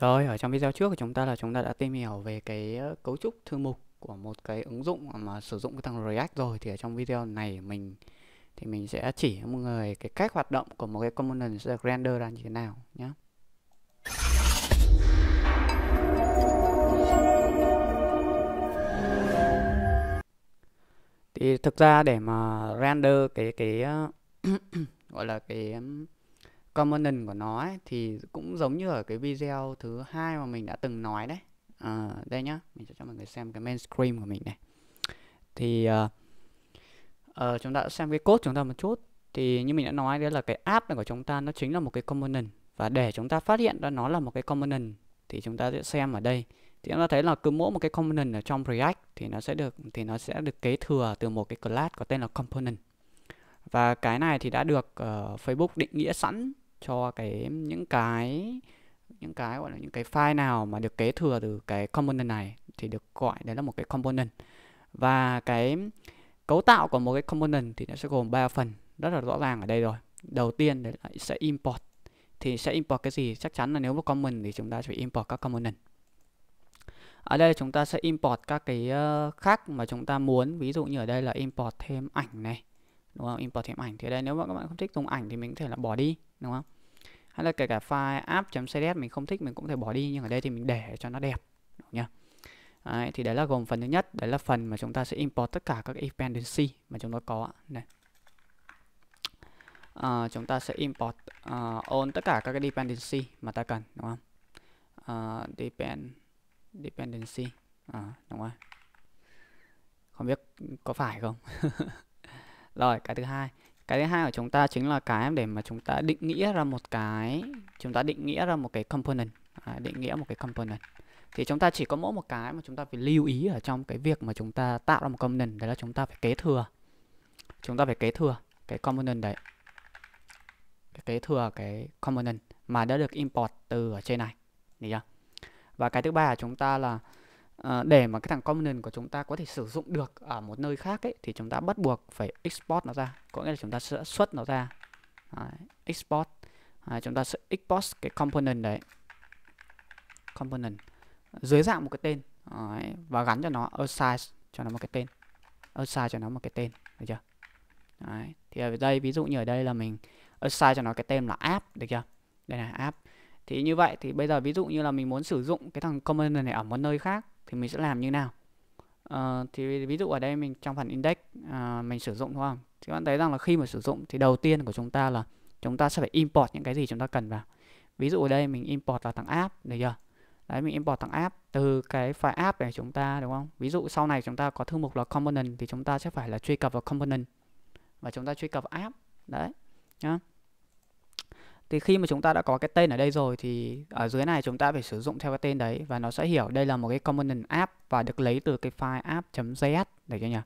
Rồi, ở trong video trước của chúng ta là chúng ta đã tìm hiểu về cái ờ, cấu trúc thư mục của một cái ứng dụng mà sử dụng cái thằng React rồi thì ở trong video này mình thì mình sẽ chỉ mọi người cái cách hoạt động của một cái component render là như thế nào nhé. Thì thực ra để mà render cái cái ờ, gọi là cái component của nó ấy, thì cũng giống như ở cái video thứ hai mà mình đã từng nói đấy à, đây nhá mình sẽ cho mọi người xem cái main screen của mình này thì uh, uh, chúng ta đã xem cái code chúng ta một chút thì như mình đã nói đấy là cái app này của chúng ta nó chính là một cái component và để chúng ta phát hiện ra nó là một cái component thì chúng ta sẽ xem ở đây thì chúng ta thấy là cứ mỗi một cái component ở trong React thì nó sẽ được thì nó sẽ được kế thừa từ một cái class có tên là component và cái này thì đã được uh, Facebook định nghĩa sẵn cho cái những cái những cái gọi là những cái file nào mà được kế thừa từ cái component này thì được gọi đấy là một cái component và cái cấu tạo của một cái component thì nó sẽ gồm ba phần rất là rõ ràng ở đây rồi đầu tiên là sẽ import thì sẽ import cái gì chắc chắn là nếu mà common thì chúng ta sẽ import các component ở đây chúng ta sẽ import các cái ờ, khác mà chúng ta muốn ví dụ như ở đây là import thêm ảnh này đúng không import thêm ảnh thì ở đây nếu mà các bạn không thích dùng ảnh thì mình có thể là bỏ đi đúng không hay là kể cả file app.css mình không thích mình cũng thể bỏ đi nhưng ở đây thì mình để cho nó đẹp đúng nhá đấy, thì đấy là gồm phần thứ nhất đấy là phần mà chúng ta sẽ import tất cả các dependency mà chúng ta có này à, chúng ta sẽ import uh, à, on tất cả các cái dependency mà ta cần đúng không uh, à, depend dependency à, đúng không? không biết có phải không rồi cái thứ hai cái thứ hai của chúng ta chính là cái để mà chúng ta định nghĩa ra một cái chúng ta định nghĩa ra một cái component à, định nghĩa một cái component thì chúng ta chỉ có mỗi một cái mà chúng ta phải lưu ý ở trong cái việc mà chúng ta tạo ra một component đấy là chúng ta phải kế thừa chúng ta phải kế thừa cái component đấy kế thừa cái component mà đã được import từ ở trên này được chưa và cái thứ ba của chúng ta là Ờ, để mà cái thằng component của chúng ta có thể sử dụng được ở một nơi khác ấy, thì chúng ta bắt buộc phải export nó ra có nghĩa là chúng ta sẽ xuất nó ra đấy, export đấy, à, chúng ta sẽ export cái component đấy component dưới dạng một cái tên đấy, và gắn cho nó size cho nó một cái tên size cho nó một cái tên được chưa đấy, thì ở đây ví dụ như ở đây là mình size cho nó cái tên là app được chưa đây là app thì như vậy thì bây giờ ví dụ như là mình muốn sử dụng cái thằng component này ở một nơi khác thì mình sẽ làm như nào uh, thì ví dụ ở đây mình trong phần index uh, mình sử dụng đúng không thì bạn thấy rằng là khi mà sử dụng thì đầu tiên của chúng ta là chúng ta sẽ phải import những cái gì chúng ta cần vào ví dụ ở đây mình import là thằng app được chưa đấy mình import thằng app từ cái file app này chúng ta đúng không ví dụ sau này chúng ta có thư mục là component thì chúng ta sẽ phải là truy cập vào component và chúng ta truy cập app đấy nhá thì khi mà chúng ta đã có cái tên ở đây rồi thì ở dưới này chúng ta phải sử dụng theo cái tên đấy và nó sẽ hiểu đây là một cái component app và được lấy từ cái file app.js để cho nhỉ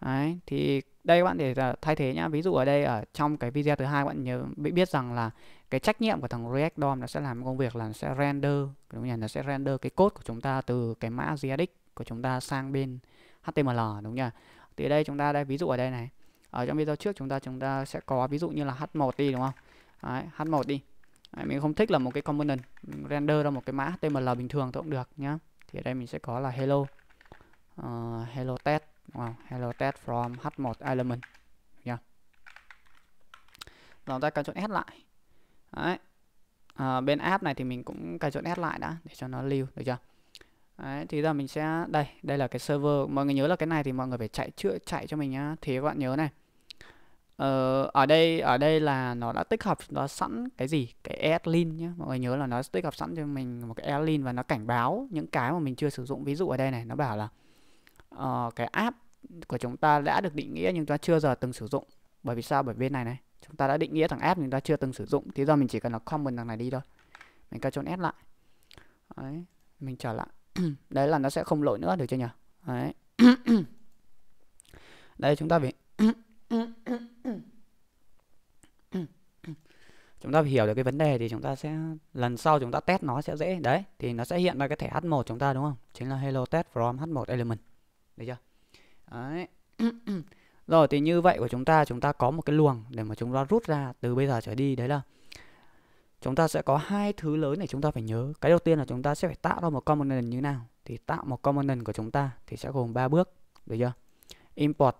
đấy thì đây các bạn để thay thế nhá ví dụ ở đây ở trong cái video thứ hai bạn nhớ biết rằng là cái trách nhiệm của thằng React DOM nó sẽ làm công việc là nó sẽ render đúng nhỉ nó sẽ render cái code của chúng ta từ cái mã gdx của chúng ta sang bên HTML đúng nhỉ thì đây chúng ta đây ví dụ ở đây này ở trong video trước chúng ta chúng ta sẽ có ví dụ như là h1 đi đúng không H1 đi Đấy, mình không thích là một cái component mình render ra một cái mã HTML bình thường thôi cũng được nhá thì ở đây mình sẽ có là hello uh, hello test đúng hello test from h1 element nhá rồi ta cài chọn s lại đấy à, bên app này thì mình cũng cài chọn s lại đã để cho nó lưu được chưa đấy thì giờ mình sẽ đây đây là cái server mọi người nhớ là cái này thì mọi người phải chạy chữa chạy cho mình nhá thì các bạn nhớ này Ờ, ở đây ở đây là nó đã tích hợp nó sẵn cái gì cái airlin nhé mọi người nhớ là nó tích hợp sẵn cho mình một cái airlin và nó cảnh báo những cái mà mình chưa sử dụng ví dụ ở đây này nó bảo là uh, cái app của chúng ta đã được định nghĩa nhưng ta chưa giờ từng sử dụng bởi vì sao bởi bên này này chúng ta đã định nghĩa thằng app nhưng ta chưa từng sử dụng thì giờ mình chỉ cần là comment thằng này đi thôi mình Ctrl S lại đấy mình trở lại đấy là nó sẽ không lỗi nữa được chưa nhỉ đấy đây chúng ta phải chúng ta hiểu được cái vấn đề thì chúng ta sẽ lần sau chúng ta test nó sẽ dễ đấy thì nó sẽ hiện ra cái thẻ H1 chúng ta đúng không chính là hello test from H1 element được chưa đấy rồi thì như vậy của chúng ta chúng ta có một cái luồng để mà chúng ta rút ra từ bây giờ trở đi đấy là chúng ta sẽ có hai thứ lớn để chúng ta phải nhớ cái đầu tiên là chúng ta sẽ phải tạo ra một component như nào thì tạo một component của chúng ta thì sẽ gồm ba bước được chưa import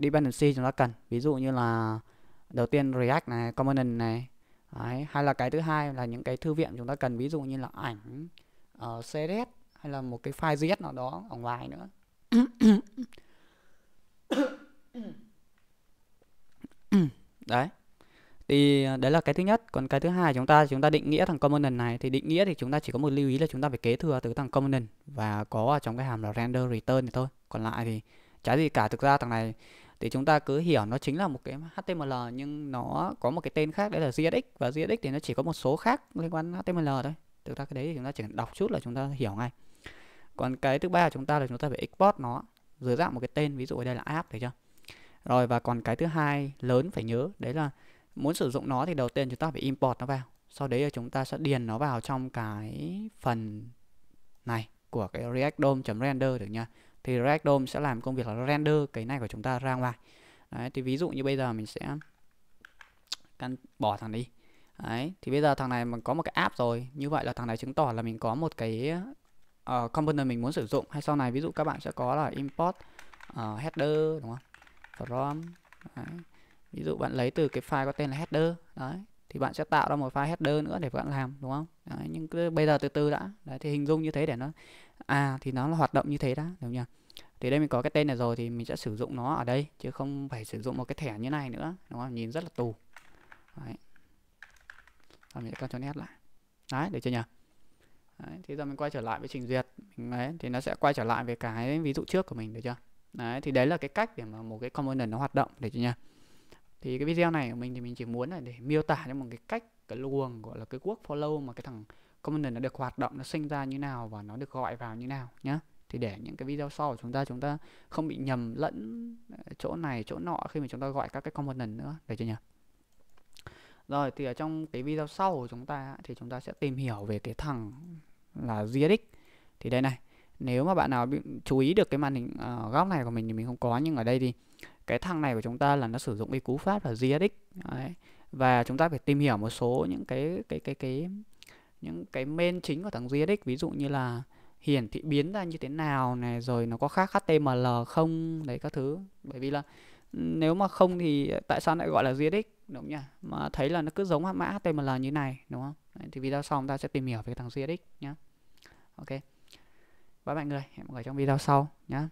dependency chúng ta cần ví dụ như là đầu tiên React này, Component này Đấy, hay là cái thứ hai là những cái thư viện chúng ta cần ví dụ như là ảnh uh, ờ, CSS hay là một cái file JS nào đó ở ngoài nữa đấy thì ờ, đấy là cái thứ nhất còn cái thứ hai chúng ta chúng ta định nghĩa thằng component này thì định nghĩa thì chúng ta chỉ có một lưu ý là chúng ta phải kế thừa từ thằng component và có ở trong cái hàm là render return thì thôi còn lại thì trái gì cả thực ra thằng này thì chúng ta cứ hiểu nó chính là một cái HTML nhưng nó có một cái tên khác đấy là JSX và JSX thì nó chỉ có một số khác liên quan HTML thôi thực ra cái đấy thì chúng ta chỉ cần đọc chút là chúng ta hiểu ngay còn cái thứ ba của chúng ta là chúng ta phải export nó dưới dạng một cái tên ví dụ ở đây là app thấy chưa rồi và còn cái thứ hai lớn phải nhớ đấy là muốn sử dụng nó thì đầu tiên chúng ta phải import nó vào sau đấy là chúng ta sẽ điền nó vào trong cái phần này của cái react dom render được nha thì ragdom sẽ làm công việc là render cái này của chúng ta ra ngoài đấy thì ví dụ như bây giờ mình sẽ căn bỏ thằng đi đấy thì bây giờ thằng này mình có một cái app rồi như vậy là thằng này chứng tỏ là mình có một cái uh, component mình muốn sử dụng hay sau này ví dụ các bạn sẽ có là import uh, header đúng không from đấy. ví dụ bạn lấy từ cái file có tên là header đấy thì bạn sẽ tạo ra một file header nữa để bạn làm đúng không đấy, nhưng cứ bây giờ từ từ đã đấy, thì hình dung như thế để nó à thì nó là hoạt động như thế đã đúng nhỉ thì đây mình có cái tên này rồi thì mình sẽ sử dụng nó ở đây chứ không phải sử dụng một cái thẻ như này nữa đúng không nhìn rất là tù đấy. Rồi mình sẽ cho nét lại đấy được chưa nhỉ đấy, thì giờ mình quay trở lại với trình duyệt đấy thì nó sẽ quay trở lại về cái ví dụ trước của mình được chưa đấy thì đấy là cái cách để mà một cái component nó hoạt động được chưa nhỉ thì cái video này của mình thì mình chỉ muốn là để miêu tả cho một cái cách cái luồng gọi là cái quốc follow mà cái thằng component nó được hoạt động nó sinh ra như nào và nó được gọi vào như nào nhá thì để những cái video sau của chúng ta chúng ta không bị nhầm lẫn ờ, chỗ này chỗ nọ khi mà chúng ta gọi các cái component nữa được chưa nhỉ rồi thì ở trong cái video sau của chúng ta thì chúng ta sẽ tìm hiểu về cái thằng là GDX thì đây này nếu mà bạn nào bị chú ý được cái màn hình uh, góc này của mình thì mình không có nhưng ở đây thì cái thằng này của chúng ta là nó sử dụng cái cú pháp là gx Đấy. và chúng ta phải tìm hiểu một số những cái cái cái cái những cái main chính của thằng gx ví dụ như là hiển thị biến ra như thế nào này rồi nó có khác html không đấy các thứ bởi vì là ừ, nếu mà không thì tại sao lại gọi là gx đúng nhỉ mà thấy là nó cứ giống mã html như này đúng không đấy, thì video sau chúng ta sẽ tìm hiểu về thằng gx nhé ok bye mọi người hẹn mọi người trong video sau nhé